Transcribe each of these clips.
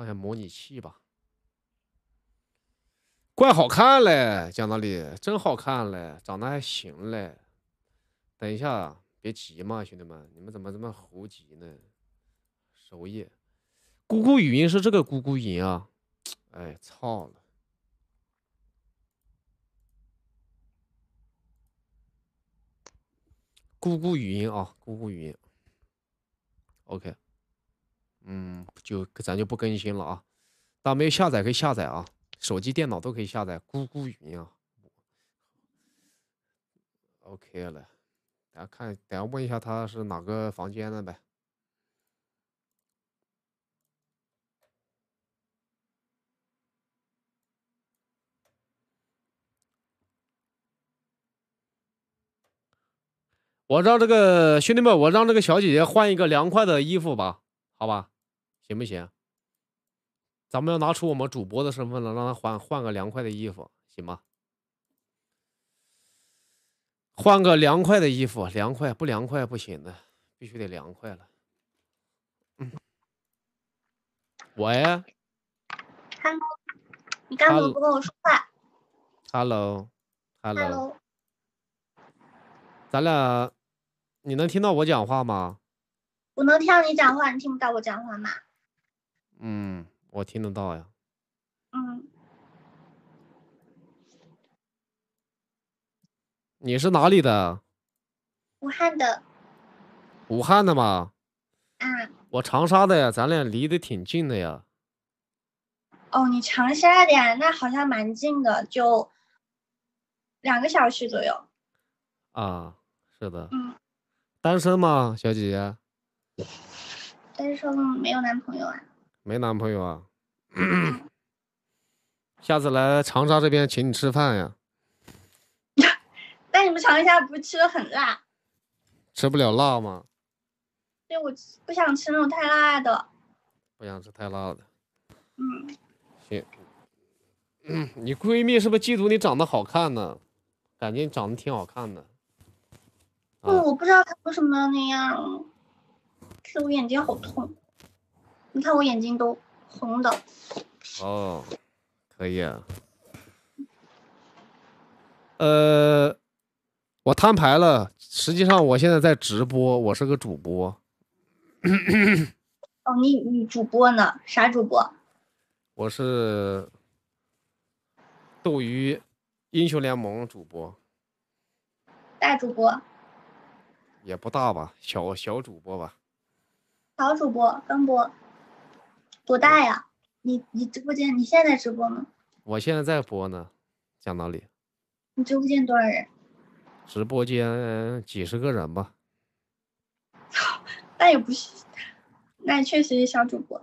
放下模拟器吧，怪好看嘞，蒋大力真好看嘞，长得还行嘞。等一下，别急嘛，兄弟们，你们怎么这么猴急呢？首页，姑姑语音是这个姑姑音啊？哎，操了！姑姑语音啊，姑姑语音。OK。嗯，就咱就不更新了啊！大家没有下载可以下载啊，手机、电脑都可以下载咕咕语音啊。OK 了，等下看，等下问一下他是哪个房间的呗。我让这个兄弟们，我让这个小姐姐换一个凉快的衣服吧，好吧。行不行？咱们要拿出我们主播的身份了，让他换换个凉快的衣服，行吗？换个凉快的衣服，凉快不凉快不行的，必须得凉快了。嗯，Hello，你干嘛不跟我说话？Hello，Hello。Hello。咱俩，你能听到我讲话吗？我能听到你讲话，你听不到我讲话吗？嗯，我听得到呀。嗯。你是哪里的？武汉的。武汉的吗？啊。我长沙的呀，咱俩离得挺近的呀。哦，你长沙的，呀？那好像蛮近的，就两个小时左右。啊，是的。嗯。单身吗，小姐姐？单身，没有男朋友啊。没男朋友啊？下次来长沙这边，请你吃饭呀！带你们尝一下，不吃的很辣？吃不了辣吗？对，我不想吃那种太辣的。不想吃太辣的。嗯，行。嗯，你闺蜜是不是嫉妒你长得好看呢？感觉你长得挺好看的。嗯，我不知道她为什么要那样。是我眼睛好痛。你看我眼睛都红的。哦，可以啊。呃，我摊牌了，实际上我现在在直播，我是个主播。哦，你你主播呢？啥主播？我是斗鱼英雄联盟主播。大主播？也不大吧，小小主播吧。小主播，刚播。多大呀？你你直播间你现在直播吗？我现在在播呢，讲道理。你直播间多少人？直播间几十个人吧。那也不是，那确实是小主播。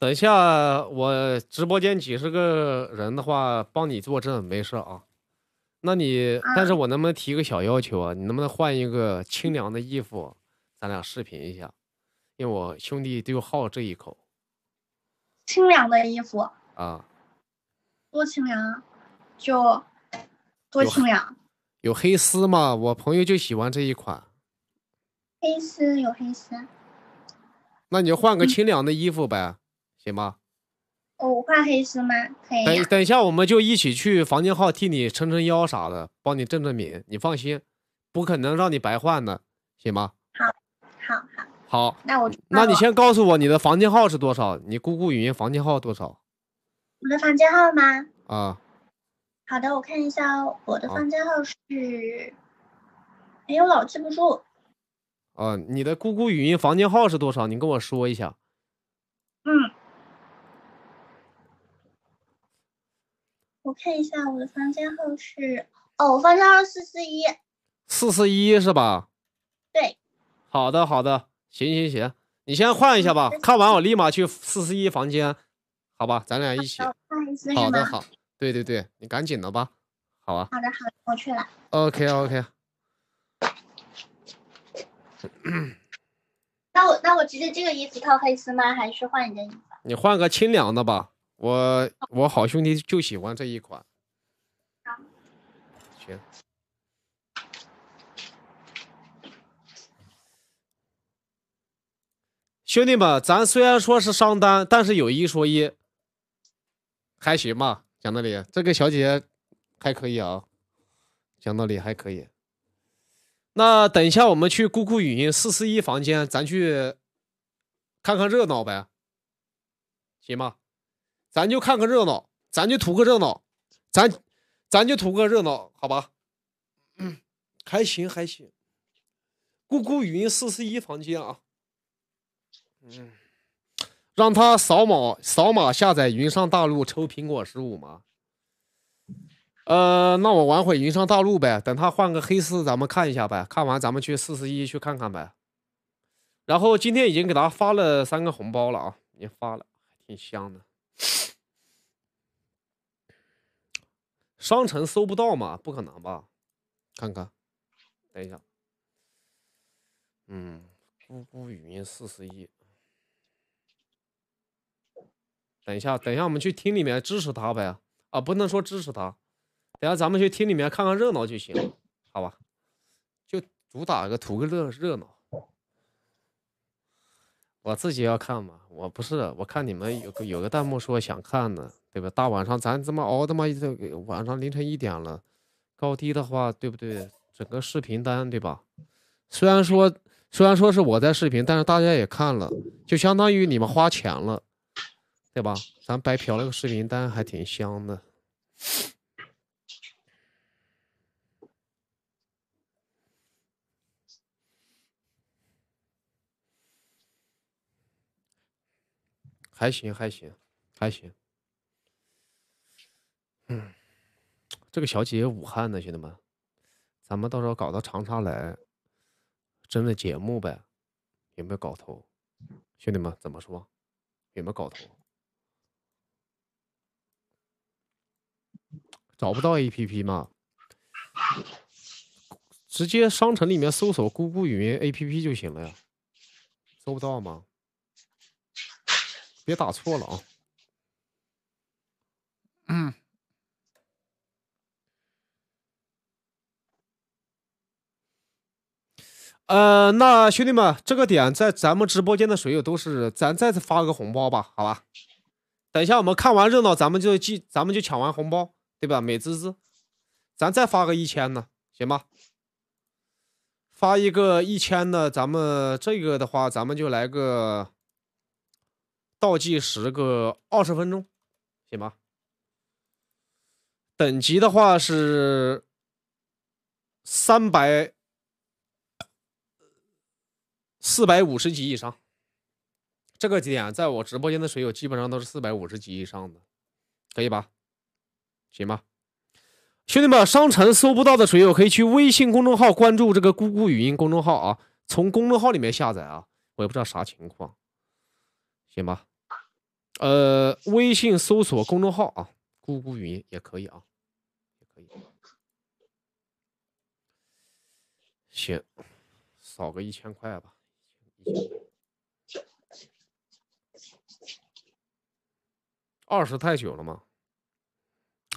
等一下，我直播间几十个人的话，帮你作证，没事啊。那你，但是我能不能提个小要求啊？你能不能换一个清凉的衣服，咱俩视频一下？因为我兄弟就好这一口。清凉的衣服啊，多清凉，就多清凉。有黑丝吗？我朋友就喜欢这一款。黑丝有黑丝。那你就换个清凉的衣服呗，行吗？我换黑丝吗？可以。等等下我们就一起去房间号替你撑撑腰啥的，帮你挣挣米，你放心，不可能让你白换的，行吗？好，好好。好，那我，那你先告诉我你的房间号是多少？你姑姑语音房间号多少？我的房间号吗？啊，好的，我看一下，我的房间号是，哎，呦，老记不住。哦，你的姑姑语音房间号是多少？你跟我说一下。嗯，我看一下，我的房间号是，哦，我房间号四四一。四四一是吧？对。好的，好的。行行行，你先换一下吧，看完我立马去四十一房间，好吧，咱俩一起。好的，好，对对对，你赶紧的吧，好啊。好的，好的，我去了。OK OK。那我那我直接这个衣服套黑丝吗？还是换一件衣服？你换个清凉的吧，我我好兄弟就喜欢这一款。好，行。兄弟们，咱虽然说是上单，但是有一说一，还行吧？讲道理，这个小姐姐还可以啊，讲道理还可以。那等一下，我们去咕咕语音四十一房间，咱去看看热闹呗，行吧？咱就看个热闹，咱就图个热闹，咱咱就图个热闹，好吧？嗯，还行还行。咕咕语音四十一房间啊。嗯，让他扫码扫码下载云上大陆抽苹果十五吗？呃，那我玩会云上大陆呗，等他换个黑丝，咱们看一下呗。看完咱们去四十一去看看呗。然后今天已经给他发了三个红包了啊，已经发了，挺香的。商城搜不到吗？不可能吧？看看，等一下，嗯，咕咕语音四十一。等一下，等一下，我们去厅里面支持他呗？啊，不能说支持他，等下咱们去厅里面看看热闹就行好吧？就主打个图个乐热闹。我自己要看嘛，我不是，我看你们有个有个弹幕说想看的，对吧？大晚上咱这么熬他妈这晚上凌晨一点了，高低的话，对不对？整个视频单，对吧？虽然说虽然说是我在视频，但是大家也看了，就相当于你们花钱了。对吧？咱白嫖了个视频单，还挺香的，还行还行还行。嗯，这个小姐姐武汉的兄弟们，咱们到时候搞到长沙来，真的节目呗？有没有搞头？兄弟们怎么说？有没有搞头？找不到 A P P 吗？直接商城里面搜索“咕咕语音 A P P” 就行了呀，搜不到吗？别打错了啊！嗯。呃，那兄弟们，这个点在咱们直播间的水友都是，咱再次发个红包吧，好吧？等一下我们看完热闹，咱们就进，咱们就抢完红包。对吧？美滋滋，咱再发个一千呢，行吧？发一个一千的，咱们这个的话，咱们就来个倒计时个二十分钟，行吧？等级的话是三百四百五十级以上，这个点在我直播间的水友基本上都是四百五十级以上的，可以吧？行吧，兄弟们，商城搜不到的水友可以去微信公众号关注这个“咕咕语音”公众号啊，从公众号里面下载啊，我也不知道啥情况。行吧，呃，微信搜索公众号啊，“咕咕语音”也可以啊，可以。行，扫个一千块吧。二十太久了吗？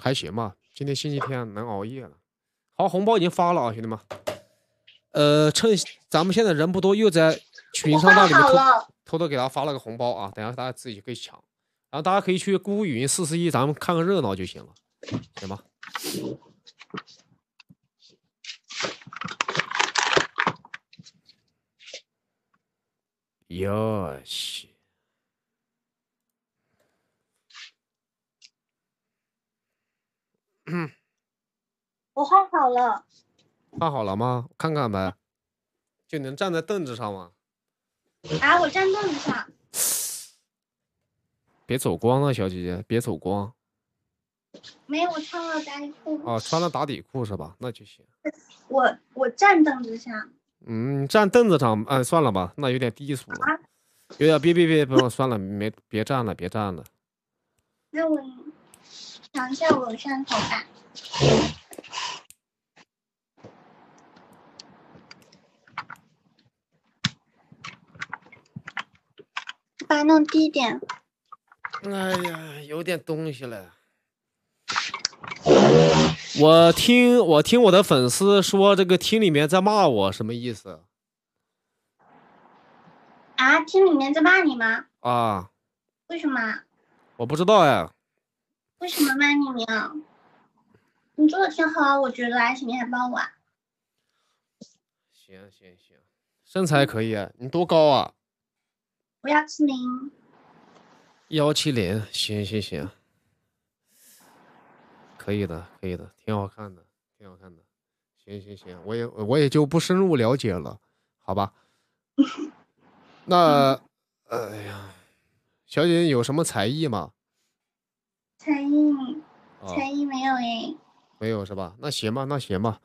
还行吧，今天星期天能熬夜了。好，红包已经发了啊，兄弟们。呃，趁咱们现在人不多，又在群上那里面偷偷给他发了个红包啊，等下大家自己可以抢。然后大家可以去孤云四四一，咱们看个热闹就行了，行吧？哟，西。好了，放好了吗？看看呗，就能站在凳子上吗？啊，我站凳子上，别走光了，小姐姐，别走光。没有，我穿了打底裤。哦，穿了打底裤是吧？那就行。我我站凳子上。嗯，站凳子上，哎，算了吧，那有点低俗啊，有点别别别，不用算了，没别站了，别站了。那我想在我上头吧。弄低点。哎呀，有点东西了。我听，我听我的粉丝说，这个厅里面在骂我，什么意思？啊，厅里面在骂你吗？啊。为什么？我不知道呀。为什么骂你呀？你做的挺好，我觉得，而且你还帮我。行行行，身材可以啊，你多高啊？幺七零，幺七零，行行行，可以的，可以的，挺好看的，挺好看的，行行行，我也我也就不深入了解了，好吧？那，哎呀，小姐姐有什么才艺吗？才艺，才艺没有哎，没有是吧？那行吧，那行吧，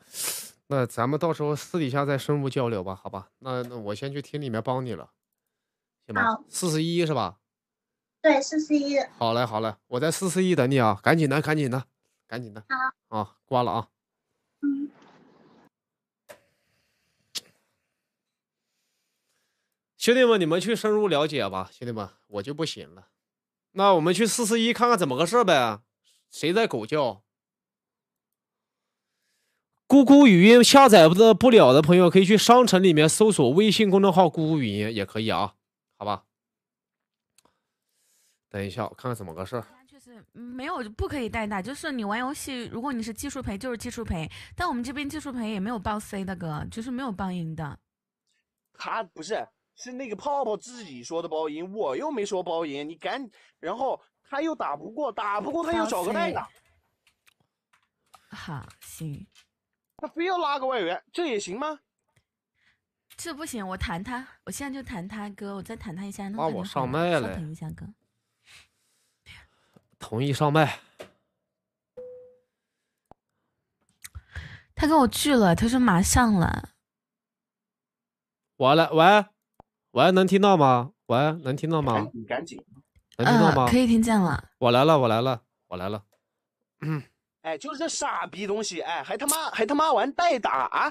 那咱们到时候私底下再深入交流吧，好吧？那那我先去厅里面帮你了。吗？四十一是吧？对，四十一。好嘞，好嘞，我在四十一等你啊！赶紧的，赶紧的，赶紧的。好啊，挂了啊。嗯。兄弟们，你们去深入了解吧，兄弟们，我就不行了。那我们去四十一看看怎么个事儿呗？谁在狗叫？咕咕语音下载不不了的朋友，可以去商城里面搜索微信公众号“咕咕语音”也可以啊。好吧，等一下，我看看怎么个事儿。确实没有，不可以代打，就是你玩游戏，如果你是技术陪，就是技术陪。但我们这边技术陪也没有报 C 的哥，就是没有报赢的。他不是，是那个泡泡自己说的包赢，我又没说包赢。你赶，然后他又打不过，打不过他又找个代打。好，行。他非要拉个外援，这也行吗？这不行，我弹他，我现在就弹他歌，我再弹他一下，那我上麦了，一下，哥，同意上麦。他跟我拒了，他说马上了。完了，喂，喂，能听到吗？喂，能听到吗？赶紧，能听到吗？可以听见了。我来了，我来了，我来了。嗯，哎，就是傻逼东西，哎，还他妈还他妈玩代打啊？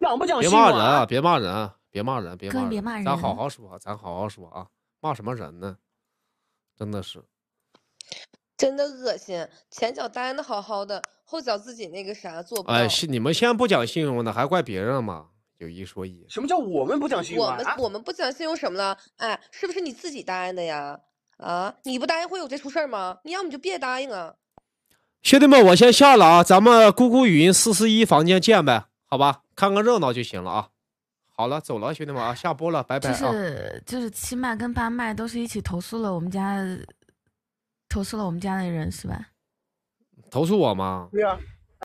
讲不讲信用？别骂人，啊！别骂人，别骂人，别骂人！咱好好说，咱好好说啊！骂什么人呢？真的是，真的恶心！前脚答应的好好的，后脚自己那个啥做不……哎，是你们先不讲信用的，还怪别人吗？有一说一，什么叫我们不讲信用？我们我们不讲信用什么了？哎，是不是你自己答应的呀？啊，你不答应会有这出事吗？你要么就别答应啊！兄弟们，我先下了啊！咱们咕咕语音四四一房间见呗。好吧，看个热闹就行了啊。好了，走了，兄弟们啊，下播了，拜拜。就是就是七麦跟八麦都是一起投诉了我们家，投诉了我们家的人是吧？投诉我吗？对呀。